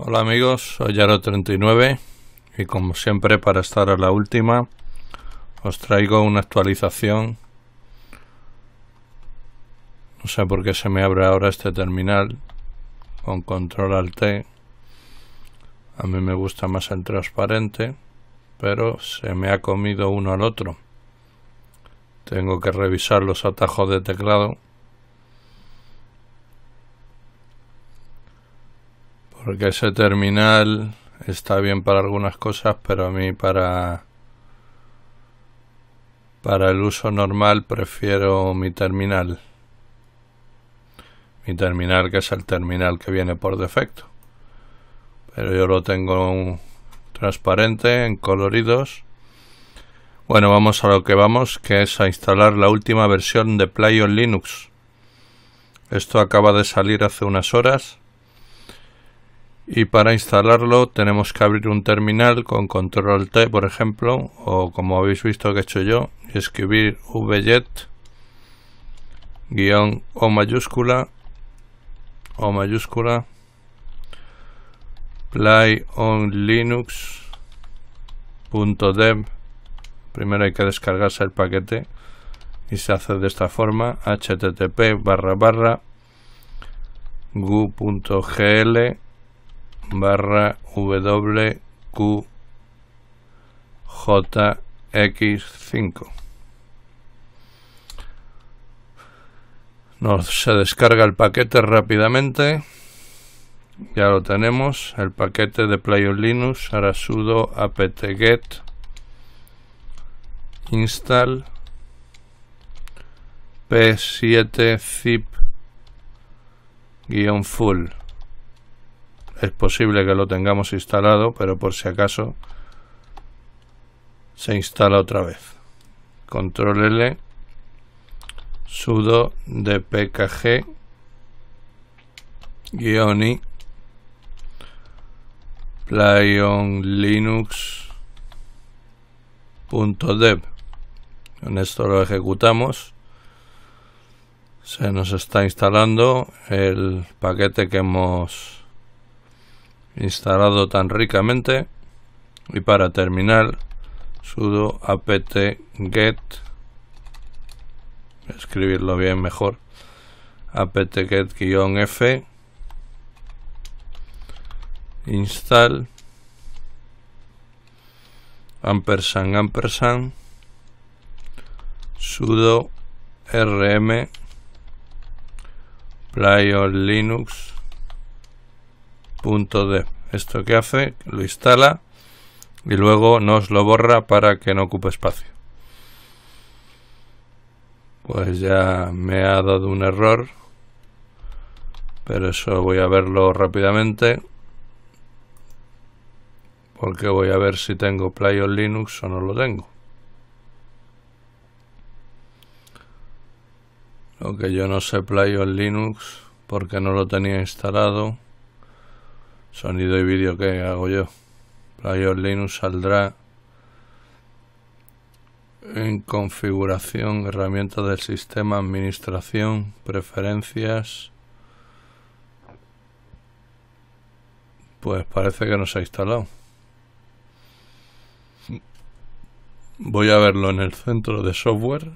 Hola amigos, soy Yaro39 y como siempre para estar a la última os traigo una actualización no sé por qué se me abre ahora este terminal con control al T e. a mí me gusta más el transparente pero se me ha comido uno al otro tengo que revisar los atajos de teclado Porque ese terminal está bien para algunas cosas, pero a mí para para el uso normal prefiero mi terminal. Mi terminal que es el terminal que viene por defecto. Pero yo lo tengo transparente, en coloridos. Bueno, vamos a lo que vamos, que es a instalar la última versión de Playon Linux. Esto acaba de salir hace unas horas y para instalarlo tenemos que abrir un terminal con control T por ejemplo o como habéis visto que he hecho yo escribir vjet guión o mayúscula o mayúscula play on linux primero hay que descargarse el paquete y se hace de esta forma http barra barra gu.gl barra WQJX5. Nos se descarga el paquete rápidamente. Ya lo tenemos, el paquete de Playolinus Linux, ahora sudo apt-get install p7 zip-full es posible que lo tengamos instalado, pero por si acaso se instala otra vez. Control L, sudo dpkg -i playonlinux.dev. En esto lo ejecutamos. Se nos está instalando el paquete que hemos instalado tan ricamente y para terminar sudo apt get escribirlo bien mejor apt get f install ampersand ampersand sudo rm play on linux punto de Esto que hace, lo instala y luego nos lo borra para que no ocupe espacio. Pues ya me ha dado un error, pero eso voy a verlo rápidamente porque voy a ver si tengo Play on Linux o no lo tengo. aunque yo no sé Play on Linux porque no lo tenía instalado. Sonido y vídeo que hago yo. Player Linux saldrá en configuración, herramientas del sistema, administración, preferencias. Pues parece que no se ha instalado. Voy a verlo en el centro de software.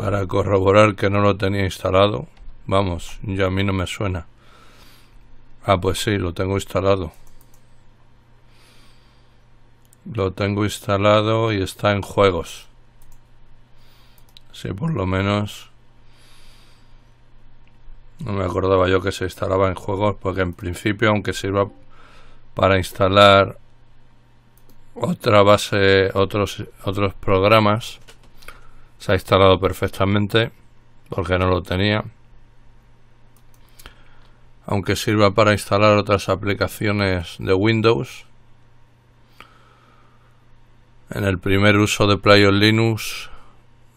para corroborar que no lo tenía instalado. Vamos, ya a mí no me suena. Ah, pues sí, lo tengo instalado. Lo tengo instalado y está en juegos. Sí, por lo menos... No me acordaba yo que se instalaba en juegos, porque en principio, aunque sirva para instalar otra base, otros, otros programas, se ha instalado perfectamente porque no lo tenía aunque sirva para instalar otras aplicaciones de Windows en el primer uso de on Linux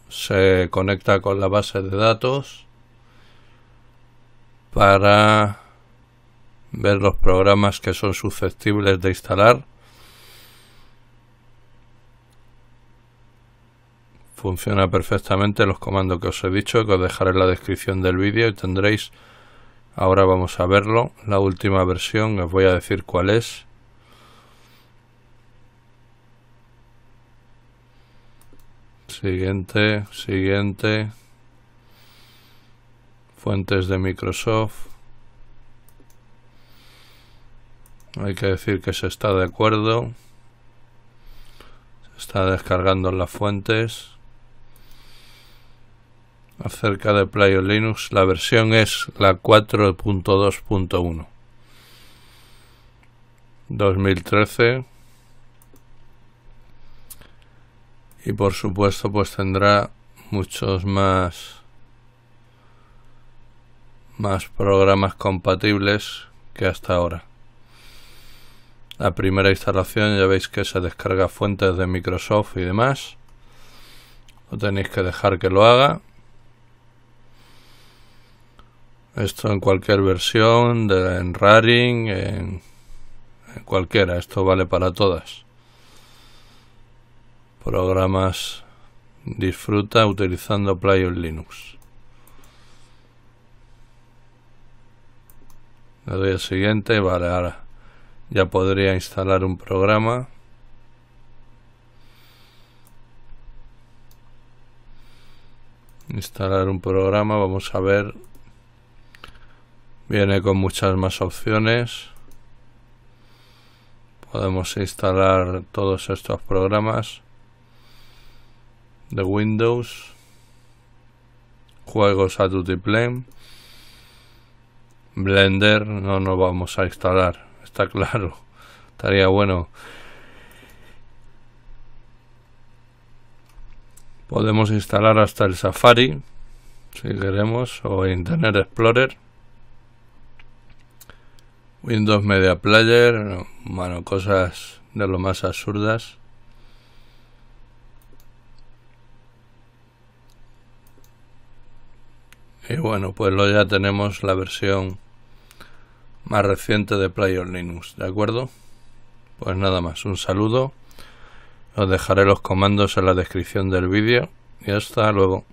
se conecta con la base de datos para ver los programas que son susceptibles de instalar Funciona perfectamente los comandos que os he dicho, que os dejaré en la descripción del vídeo y tendréis, ahora vamos a verlo, la última versión, os voy a decir cuál es. Siguiente, siguiente. Fuentes de Microsoft. Hay que decir que se está de acuerdo. Se está descargando las fuentes acerca de Playo Linux, la versión es la 4.2.1. 2013 y por supuesto pues tendrá muchos más más programas compatibles que hasta ahora la primera instalación ya veis que se descarga fuentes de Microsoft y demás. No tenéis que dejar que lo haga. Esto en cualquier versión, de, en raring, en, cualquiera. Esto vale para todas. Programas disfruta utilizando on Linux. Le doy al siguiente, vale, ahora ya podría instalar un programa. Instalar un programa, vamos a ver Viene con muchas más opciones. Podemos instalar todos estos programas de Windows. Juegos a Tutiplen. Blender no nos vamos a instalar, está claro. Estaría bueno. Podemos instalar hasta el Safari, si queremos, o Internet Explorer. Windows Media Player, bueno, cosas de lo más absurdas. Y bueno, pues lo ya tenemos la versión más reciente de Player Linux, ¿de acuerdo? Pues nada más, un saludo. Os dejaré los comandos en la descripción del vídeo y hasta luego.